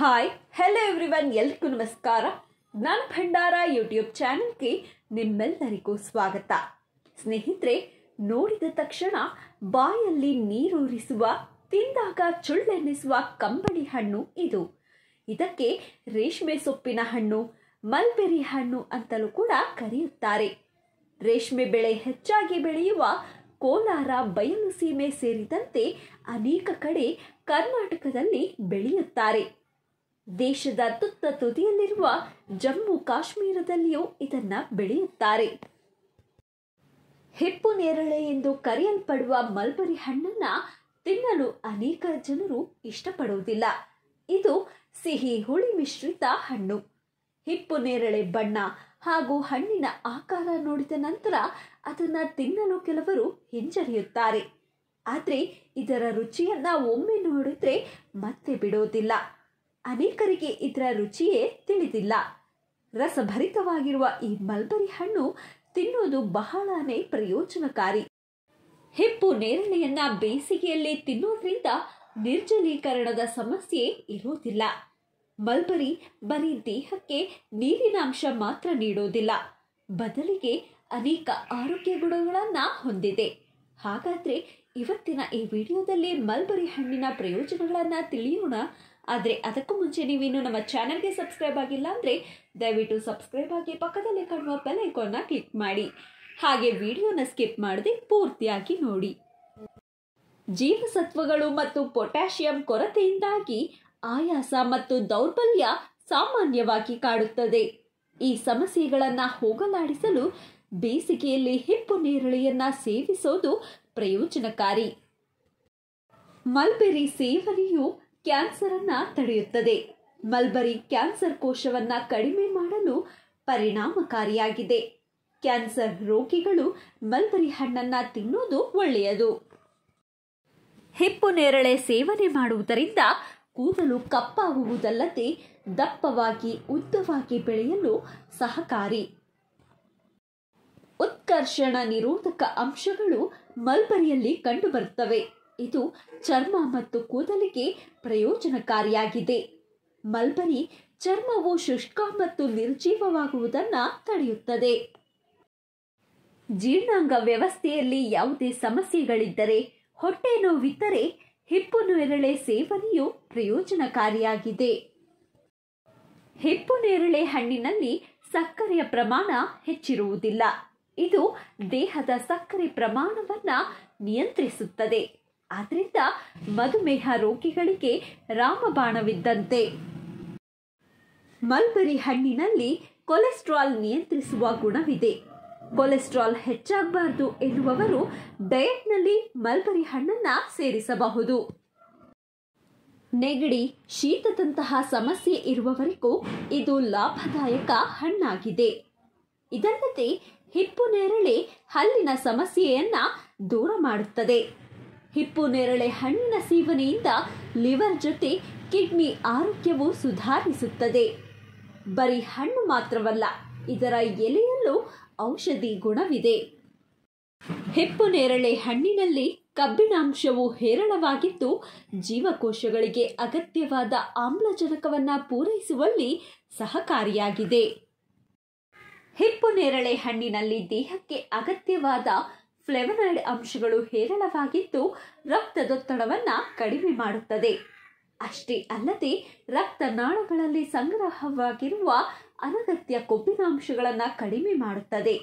hi hello everyone ಎಲ್ರಿಗೂ ನಮಸ್ಕಾರ ಜ್ಞಾನ ಭಂಡಾರ ಯೂಟ್ಯೂಬ್ ಚಾನಲ್ಗೆ ನಿಮ್ಮೆಲ್ಲರಿಗೂ ಸ್ವಾಗತ ಸ್ನೇಹಿತರೆ ನೋಡಿದ ತಕ್ಷಣ ಬಾಯಲ್ಲಿ ನೀರೂರಿಸುವ ತಿಂದಾಗ ಚುಳ್ಳೆನ್ನಿಸುವ ಕಂಬಳಿ ಹಣ್ಣು ಇದು ಇದಕ್ಕೆ ರೇಷ್ಮೆ ಸೊಪ್ಪಿನ ಹಣ್ಣು ಮಲ್ಬೆರಿ ಹಣ್ಣು ಅಂತಲೂ ಕೂಡ ಕರೆಯುತ್ತಾರೆ ರೇಷ್ಮೆ ಬೆಳೆ ಹೆಚ್ಚಾಗಿ ಬೆಳೆಯುವ ಕೋಲಾರ ಬಯಲು ಸೀಮೆ ಸೇರಿದಂತೆ ಅನೇಕ ಕಡೆ ಕರ್ನಾಟಕದಲ್ಲಿ ಬೆಳೆಯುತ್ತಾರೆ ದೇಶದ ತುತ್ತ ತುದಿಯಲ್ಲಿರುವ ಜಮ್ಮು ಕಾಶ್ಮೀರದಲ್ಲಿಯೂ ಇದನ್ನ ಬೆಳೆಯುತ್ತಾರೆ ಹಿಪ್ಪು ನೇರಳೆ ಎಂದು ಕರೆಯಲ್ಪಡುವ ಮಲ್ಬರಿ ಹಣ್ಣನ್ನ ತಿನ್ನಲು ಅನೇಕ ಜನರು ಇಷ್ಟಪಡುವುದಿಲ್ಲ ಇದು ಸಿಹಿ ಹುಳಿ ಮಿಶ್ರಿತ ಹಣ್ಣು ಹಿಪ್ಪು ನೇರಳೆ ಬಣ್ಣ ಹಾಗೂ ಹಣ್ಣಿನ ಆಕಾರ ನೋಡಿದ ನಂತರ ಅದನ್ನು ತಿನ್ನಲು ಕೆಲವರು ಹಿಂಜರಿಯುತ್ತಾರೆ ಆದರೆ ಇದರ ರುಚಿಯನ್ನ ಒಮ್ಮೆ ನೋಡಿದ್ರೆ ಮತ್ತೆ ಬಿಡೋದಿಲ್ಲ ಅನೇಕರಿಗೆ ಇದರ ರುಚಿಯೇ ತಿಳಿದಿಲ್ಲ ರಸಭರಿತವಾಗಿರುವ ಈ ಮಲ್ಬರಿ ಹಣ್ಣು ತಿನ್ನುವುದು ಬಹಳನೇ ಪ್ರಯೋಜನಕಾರಿ ಹೆಪ್ಪು ನೇರಳೆಯನ್ನ ಬೇಸಿಗೆಯಲ್ಲಿ ತಿನ್ನೋದ್ರಿಂದ ನಿರ್ಜಲೀಕರಣದ ಸಮಸ್ಯೆ ಇರೋದಿಲ್ಲ ಮಲ್ಬರಿ ಬರೀ ದೇಹಕ್ಕೆ ನೀರಿನ ಅಂಶ ಮಾತ್ರ ನೀಡೋದಿಲ್ಲ ಬದಲಿಗೆ ಅನೇಕ ಆರೋಗ್ಯ ಗುಣಗಳನ್ನು ಹೊಂದಿದೆ ಹಾಗಾದ್ರೆ ಇವತ್ತಿನ ಈ ವಿಡಿಯೋದಲ್ಲಿ ಮಲ್ಬರಿ ಹಣ್ಣಿನ ಪ್ರಯೋಜನಗಳನ್ನು ತಿಳಿಯೋಣ ಆದರೆ ಅದಕ್ಕೂ ಮುಂಚೆ ನೀವಿನ್ನು ನಮ್ಮ ಚಾನಲ್ಗೆ ಸಬ್ಸ್ಕ್ರೈಬ್ ಆಗಿಲ್ಲ ಅಂದರೆ ದಯವಿಟ್ಟು ಸಬ್ಸ್ಕ್ರೈಬ್ ಆಗಿ ಪಕ್ಕದಲ್ಲಿ ಕಾಣುವ ಬೆಲ್ ಐಕಾನ್ನ ಕ್ಲಿಕ್ ಮಾಡಿ ಹಾಗೆ ವಿಡಿಯೋನ ಸ್ಕಿಪ್ ಮಾಡದೆ ಪೂರ್ತಿಯಾಗಿ ನೋಡಿ ಜೀವಸತ್ವಗಳು ಮತ್ತು ಪೊಟ್ಯಾಷಿಯಂ ಕೊರತೆಯಿಂದಾಗಿ ಆಯಾಸ ಮತ್ತು ದೌರ್ಬಲ್ಯ ಸಾಮಾನ್ಯವಾಗಿ ಕಾಡುತ್ತದೆ ಈ ಸಮಸ್ಯೆಗಳನ್ನು ಹೋಗಲಾಡಿಸಲು ಬೇಸಿಗೆಯಲ್ಲಿ ಹಿಪ್ಪು ನೇರಳೆಯನ್ನ ಸೇವಿಸೋದು ಪ್ರಯೋಜನಕಾರಿ ಮಲ್ಬೆರಿ ಸೇವನೆಯು ಕ್ಯಾನ್ಸರ್ ಅನ್ನ ತಡೆಯುತ್ತದೆ ಮಲ್ಬರಿ ಕ್ಯಾನ್ಸರ್ ಕೋಶವನ್ನು ಕಡಿಮೆ ಮಾಡಲು ಪರಿಣಾಮಕಾರಿಯಾಗಿದೆ ಕ್ಯಾನ್ಸರ್ ರೋಗಿಗಳು ಮಲ್ಬರಿ ಹಣ್ಣನ್ನು ತಿನ್ನುವುದು ಒಳ್ಳೆಯದು ಹೆಪ್ಪು ನೇರಳೆ ಸೇವನೆ ಮಾಡುವುದರಿಂದ ಕೂದಲು ಕಪ್ಪಾಗುವುದಲ್ಲದೆ ದಪ್ಪವಾಗಿ ಉದ್ದವಾಗಿ ಬೆಳೆಯಲು ಸಹಕಾರಿ ಉತ್ಕರ್ಷಣ ನಿರೋಧಕ ಅಂಶಗಳು ಮಲ್ಬರಿಯಲ್ಲಿ ಕಂಡುಬರುತ್ತವೆ ಇದು ಚರ್ಮ ಮತ್ತು ಕೂದಲಿಗೆ ಪ್ರಯೋಜನಕಾರಿಯಾಗಿದೆ ಮಲ್ಬರಿ ಚರ್ಮವು ಶುಷ್ಕ ಮತ್ತು ನಿರ್ಜೀವವಾಗುವುದನ್ನು ತಡೆಯುತ್ತದೆ ಜೀರ್ಣಾಂಗ ವ್ಯವಸ್ಥೆಯಲ್ಲಿ ಯಾವುದೇ ಸಮಸ್ಯೆಗಳಿದ್ದರೆ ಹೊಟ್ಟೆ ನೋವಿದ್ದರೆ ಹಿಪ್ಪು ನೇರಳೆ ಸೇವನೆಯು ಪ್ರಯೋಜನಕಾರಿಯಾಗಿದೆ ಹಿಪ್ಪು ನೇರಳೆ ಹಣ್ಣಿನಲ್ಲಿ ಸಕ್ಕರೆಯ ಪ್ರಮಾಣ ಹೆಚ್ಚಿರುವುದಿಲ್ಲ ಇದು ದೇಹದ ಸಕ್ಕರೆ ಪ್ರಮಾಣವನ್ನು ನಿಯಂತ್ರಿಸುತ್ತದೆ ಆದ್ದರಿಂದ ಮಧುಮೇಹ ರೋಗಿಗಳಿಗೆ ರಾಮಬಾಣವಿದ್ದಂತೆ ಮಲ್ಬರಿ ಹಣ್ಣಿನಲ್ಲಿ ಕೊಲೆಸ್ಟ್ರಾಲ್ ನಿಯಂತ್ರಿಸುವ ಗುಣವಿದೆ ಕೊಲೆಸ್ಟ್ರಾಲ್ ಹೆಚ್ಚಾಗಬಾರದು ಎನ್ನುವವರು ಡಯಟ್ನಲ್ಲಿ ಮಲ್ಬರಿ ಹಣ್ಣನ್ನು ಸೇರಿಸಬಹುದು ನೆಗಡಿ ಶೀತದಂತಹ ಸಮಸ್ಯೆ ಇರುವವರಿಗೂ ಇದು ಲಾಭದಾಯಕ ಹಣ್ಣಾಗಿದೆ ಇದಲ್ಲದೆ ಹಿಪ್ಪು ನೇರಳೆ ಹಲ್ಲಿನ ಸಮಸ್ಯೆಯನ್ನು ದೂರ ಮಾಡುತ್ತದೆ ಹಿಪ್ಪು ನೇರಳೆ ಹಣ್ಣಿನ ಸೇವನೆಯಿಂದ ಲಿವರ್ ಜೊತೆ ಕಿಡ್ನಿ ಆರೋಗ್ಯವು ಸುಧಾರಿಸುತ್ತದೆ ಬರೀ ಹಣ್ಣು ಮಾತ್ರವಲ್ಲ ಇದರ ಎಲೆಯಲ್ಲೂ ಔಷಧಿ ಗುಣವಿದೆ ಹಿಪ್ಪು ನೇರಳೆ ಹಣ್ಣಿನಲ್ಲಿ ಕಬ್ಬಿಣಾಂಶವು ಹೇರಳವಾಗಿದ್ದು ಜೀವಕೋಶಗಳಿಗೆ ಅಗತ್ಯವಾದ ಆಮ್ಲಜನಕವನ್ನು ಪೂರೈಸುವಲ್ಲಿ ಸಹಕಾರಿಯಾಗಿದೆ ಹಿಪ್ಪು ನೇರಳೆ ಹಣ್ಣಿನಲ್ಲಿ ದೇಹಕ್ಕೆ ಅಗತ್ಯವಾದ ಫ್ಲೆವನಾಯ್ಡ್ ಅಂಶಗಳು ಹೇರಳವಾಗಿದ್ದು ರಕ್ತದೊತ್ತಡವನ್ನು ಕಡಿಮೆ ಮಾಡುತ್ತದೆ ಅಷ್ಟೇ ಅಲ್ಲದೆ ರಕ್ತನಾಳಗಳಲ್ಲಿ ಸಂಗ್ರಹವಾಗಿರುವ ಅನಗತ್ಯ ಕೊಬ್ಬಿನಾಂಶಗಳನ್ನು ಕಡಿಮೆ ಮಾಡುತ್ತದೆ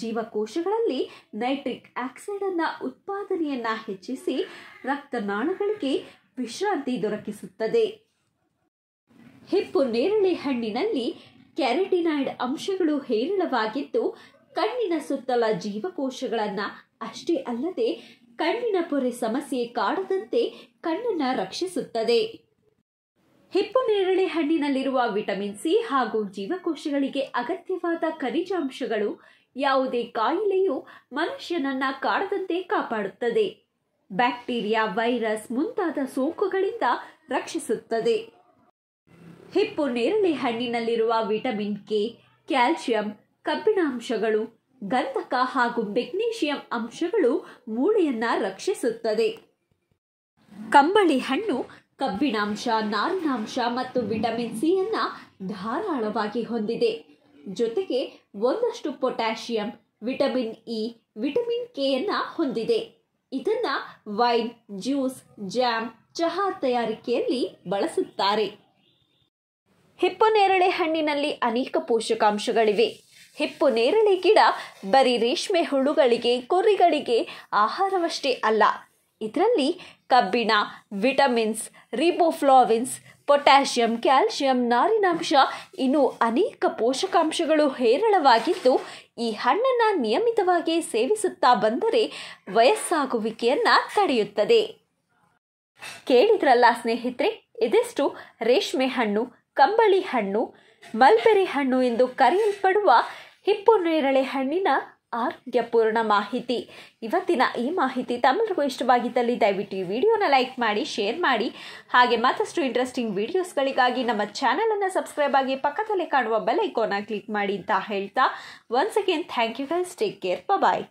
ಜೀವಕೋಶಗಳಲ್ಲಿ ನೈಟ್ರಿಕ್ ಆಕ್ಸೈಡನ್ನು ಉತ್ಪಾದನೆಯನ್ನು ಹೆಚ್ಚಿಸಿ ರಕ್ತನಾಳಗಳಿಗೆ ವಿಶ್ರಾಂತಿ ದೊರಕಿಸುತ್ತದೆ ಹಿಪ್ಪು ನೇರಳೆ ಹಣ್ಣಿನಲ್ಲಿ ಕ್ಯಾರೆಟಿನಾಯ್ಡ್ ಅಂಶಗಳು ಹೇರಳವಾಗಿದ್ದು ಕಣ್ಣಿನ ಸುತ್ತಲ ಜೀವಕೋಶಗಳನ್ನು ಅಷ್ಟೇ ಅಲ್ಲದೆ ಕಣ್ಣಿನ ಪೊರೆ ಸಮಸ್ಯೆ ಕಾಡದಂತೆ ಕಣ್ಣನ್ನು ರಕ್ಷಿಸುತ್ತದೆ ನೇರಳೆ ಹಣ್ಣಿನಲ್ಲಿರುವ ವಿಟಮಿನ್ ಸಿ ಹಾಗೂ ಜೀವಕೋಶಗಳಿಗೆ ಅಗತ್ಯವಾದ ಖನಿಜಾಂಶಗಳು ಯಾವುದೇ ಕಾಯಿಲೆಯು ಮನುಷ್ಯನನ್ನ ಕಾಡದಂತೆ ಕಾಪಾಡುತ್ತದೆ ಬ್ಯಾಕ್ಟೀರಿಯಾ ವೈರಸ್ ಮುಂತಾದ ಸೋಂಕುಗಳಿಂದ ರಕ್ಷಿಸುತ್ತದೆ ಹಿಪ್ಪು ನೇರಳೆ ಹಣ್ಣಿನಲ್ಲಿರುವ ವಿಟಮಿನ್ ಕೆ ಕ್ಯಾಲ್ಸಿಯಂ ಕಬ್ಬಿಣಾಂಶಗಳು ಗಂಧಕ ಹಾಗೂ ಮೆಗ್ನೀಷಿಯಂ ಅಂಶಗಳು ಮೂಳೆಯನ್ನು ರಕ್ಷಿಸುತ್ತದೆ ಕಂಬಳಿ ಹಣ್ಣು ಕಬ್ಬಿಣಾಂಶ ನಾರಿನಾಂಶ ಮತ್ತು ವಿಟಮಿನ್ ಸಿಯನ್ನ ಧಾರಾಳವಾಗಿ ಹೊಂದಿದೆ ಜೊತೆಗೆ ಒಂದಷ್ಟು ಪೊಟ್ಯಾಷಿಯಂ ವಿಟಮಿನ್ ಇ ವಿಟಮಿನ್ ಕೆಯನ್ನು ಹೊಂದಿದೆ ಇದನ್ನ ವೈನ್ ಜ್ಯೂಸ್ ಜಾಮ್ ಚಹಾ ತಯಾರಿಕೆಯಲ್ಲಿ ಬಳಸುತ್ತಾರೆ ಹೆಪ್ಪನೇರಳೆ ಹಣ್ಣಿನಲ್ಲಿ ಅನೇಕ ಪೋಷಕಾಂಶಗಳಿವೆ ಹಿಪ್ಪು ನೇರಳೆ ಗಿಡ ಬರೀ ರೇಷ್ಮೆ ಹುಳುಗಳಿಗೆ ಕುರಿಗಳಿಗೆ ಆಹಾರವಷ್ಟೇ ಅಲ್ಲ ಇದರಲ್ಲಿ ಕಬ್ಬಿಣ ವಿಟಮಿನ್ಸ್ ರಿಬೋಫ್ಲಾವಿನ್ಸ್ ಪೊಟ್ಯಾಷಿಯಂ ಕ್ಯಾಲ್ಶಿಯಂ ನಾರಿನಾಂಶ ಇನ್ನೂ ಅನೇಕ ಪೋಷಕಾಂಶಗಳು ಹೇರಳವಾಗಿದ್ದು ಈ ಹಣ್ಣನ್ನು ನಿಯಮಿತವಾಗಿ ಸೇವಿಸುತ್ತಾ ಬಂದರೆ ವಯಸ್ಸಾಗುವಿಕೆಯನ್ನು ತಡೆಯುತ್ತದೆ ಕೇಳಿದ್ರಲ್ಲ ಸ್ನೇಹಿತರೆ ಇದೆಷ್ಟು ರೇಷ್ಮೆ ಹಣ್ಣು ಕಂಬಳಿ ಹಣ್ಣು ಮಲ್ಬೆರಿ ಹಣ್ಣು ಎಂದು ಕರೆಯಲ್ಪಡುವ ಹಿಪ್ಪು ನೇರಳೆ ಹಣ್ಣಿನ ಆರೋಗ್ಯಪೂರ್ಣ ಮಾಹಿತಿ ಇವತ್ತಿನ ಈ ಮಾಹಿತಿ ತಮಗೂ ಇಷ್ಟವಾಗಿದ್ದಲ್ಲಿ ದಯವಿಟ್ಟು ಈ ವಿಡಿಯೋನ ಲೈಕ್ ಮಾಡಿ ಶೇರ್ ಮಾಡಿ ಹಾಗೆ ಮತ್ತಷ್ಟು ಇಂಟ್ರೆಸ್ಟಿಂಗ್ ವಿಡಿಯೋಸ್ಗಳಿಗಾಗಿ ನಮ್ಮ ಚಾನಲನ್ನು ಸಬ್ಸ್ಕ್ರೈಬ್ ಆಗಿ ಪಕ್ಕದಲ್ಲಿ ಕಾಣುವ ಬೆಲ್ ಐಕೋನ ಕ್ಲಿಕ್ ಮಾಡಿ ಅಂತ ಹೇಳ್ತಾ once again thank you guys take care bye